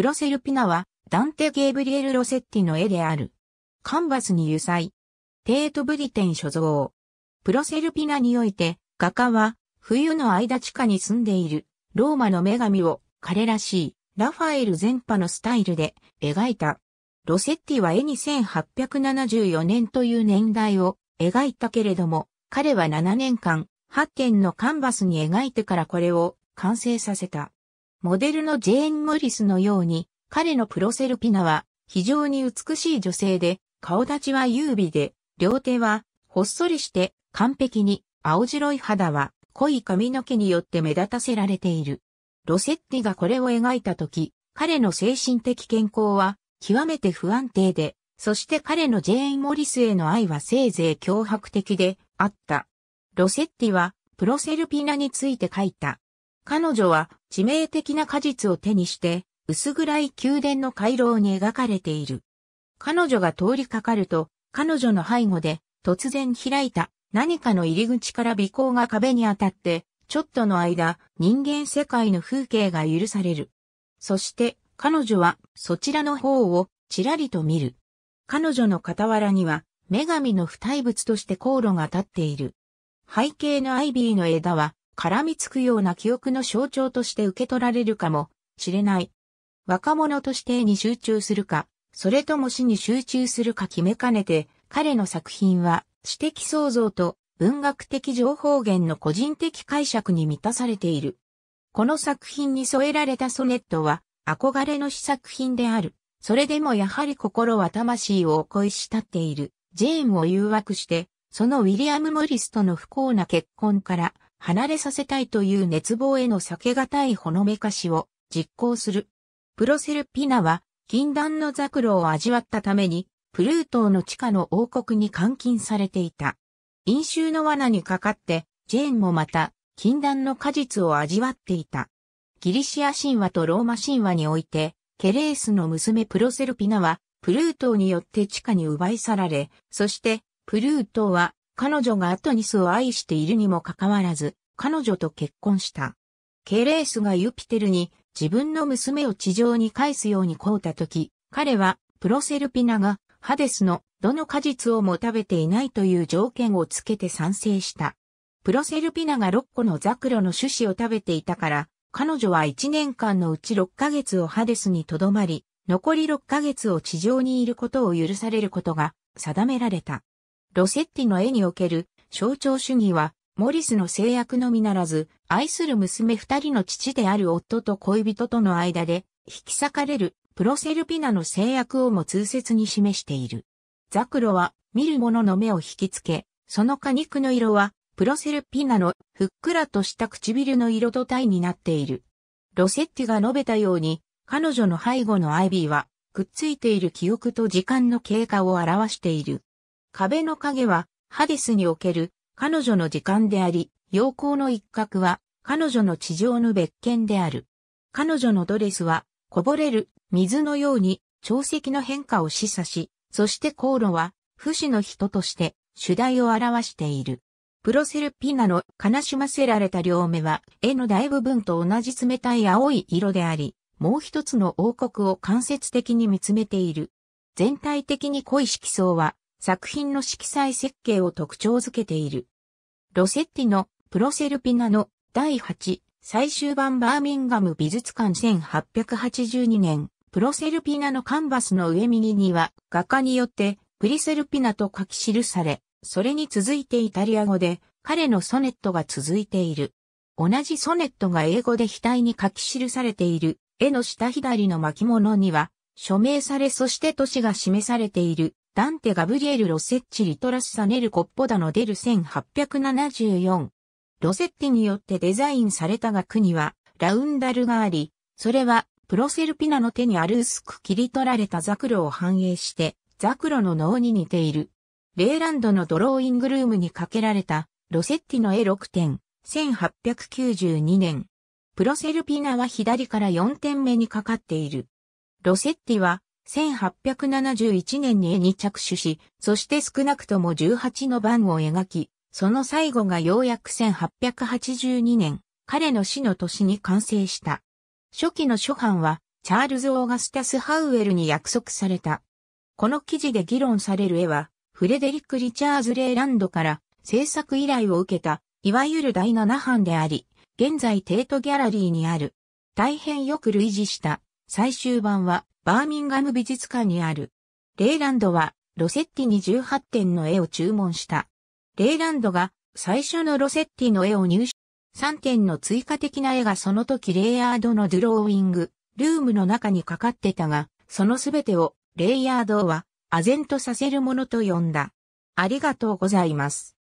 プロセルピナは、ダンテ・ゲーブリエル・ロセッティの絵である。カンバスに油彩。テート・ブリテン所蔵。プロセルピナにおいて、画家は、冬の間地下に住んでいる、ローマの女神を、彼らしい、ラファエル全派のスタイルで、描いた。ロセッティは絵に1874年という年代を、描いたけれども、彼は7年間、8点のカンバスに描いてからこれを、完成させた。モデルのジェーン・モリスのように、彼のプロセルピナは非常に美しい女性で、顔立ちは優美で、両手はほっそりして完璧に、青白い肌は濃い髪の毛によって目立たせられている。ロセッティがこれを描いたとき、彼の精神的健康は極めて不安定で、そして彼のジェーン・モリスへの愛はせいぜい脅迫的であった。ロセッティはプロセルピナについて書いた。彼女は致命的な果実を手にして、薄暗い宮殿の回廊に描かれている。彼女が通りかかると、彼女の背後で突然開いた何かの入り口から尾行が壁に当たって、ちょっとの間、人間世界の風景が許される。そして彼女はそちらの方をちらりと見る。彼女の傍らには女神の不体物として航路が立っている。背景のアイビーの枝は絡みつくような記憶の象徴として受け取られるかもしれない。若者としてに集中するか、それとも死に集中するか決めかねて、彼の作品は詩的創造と文学的情報源の個人的解釈に満たされている。この作品に添えられたソネットは憧れの試作品である。それでもやはり心は魂を恋し立っている。ジェーンを誘惑して、そのウィリアム・モリスとの不幸な結婚から離れさせたいという熱望への避けがたいほのめかしを実行する。プロセルピナは禁断のザクロを味わったために、プルートの地下の王国に監禁されていた。飲酒の罠にかかって、ジェーンもまた、禁断の果実を味わっていた。ギリシア神話とローマ神話において、ケレースの娘プロセルピナは、プルートによって地下に奪い去られ、そして、プルートは彼女がアトニスを愛しているにもかかわらず、彼女と結婚した。ケレースがユピテルに自分の娘を地上に返すように凍ったとき、彼はプロセルピナがハデスのどの果実をも食べていないという条件をつけて賛成した。プロセルピナが6個のザクロの種子を食べていたから、彼女は1年間のうち6ヶ月をハデスにとどまり、残り6ヶ月を地上にいることを許されることが定められた。ロセッティの絵における象徴主義は、モリスの制約のみならず、愛する娘二人の父である夫と恋人との間で、引き裂かれるプロセルピナの制約をも通説に示している。ザクロは、見る者の目を引きつけ、その果肉の色は、プロセルピナのふっくらとした唇の色と体になっている。ロセッティが述べたように、彼女の背後のアイビーは、くっついている記憶と時間の経過を表している。壁の影は、ハデスにおける彼女の時間であり、陽光の一角は彼女の地上の別件である。彼女のドレスは、こぼれる水のように潮汐の変化を示唆し、そして航路は、不死の人として主題を表している。プロセルピナの悲しませられた両目は、絵の大部分と同じ冷たい青い色であり、もう一つの王国を間接的に見つめている。全体的に濃い色相は、作品の色彩設計を特徴づけている。ロセッティのプロセルピナの第8最終版バーミンガム美術館1882年、プロセルピナのカンバスの上右には画家によってプリセルピナと書き記され、それに続いてイタリア語で彼のソネットが続いている。同じソネットが英語で額に書き記されている絵の下左の巻物には署名されそして都市が示されているダンテ・ガブリエル・ロセッチ・リトラス・サネル・コッポダの出る1874。ロセッティによってデザインされた額には、ラウンダルがあり、それは、プロセルピナの手にある薄く切り取られたザクロを反映して、ザクロの脳に似ている。レーランドのドローイングルームにかけられた、ロセッティの絵6点、1892年。プロセルピナは左から4点目にかかっている。ロセッティは、1871年に絵に着手し、そして少なくとも18の番を描き、その最後がようやく1882年、彼の死の年に完成した。初期の初版は、チャールズ・オーガスタス・ハウエルに約束された。この記事で議論される絵は、フレデリック・リチャーズ・レイランドから制作依頼を受けた、いわゆる第七版であり、現在テートギャラリーにある。大変よく類似した最終版はバーミンガム美術館にある。レイランドはロセッティに18点の絵を注文した。レイランドが最初のロセッティの絵を入手。3点の追加的な絵がその時レイヤードのドローイング、ルームの中にかかってたが、そのすべてをレイヤードは唖然とさせるものと呼んだ。ありがとうございます。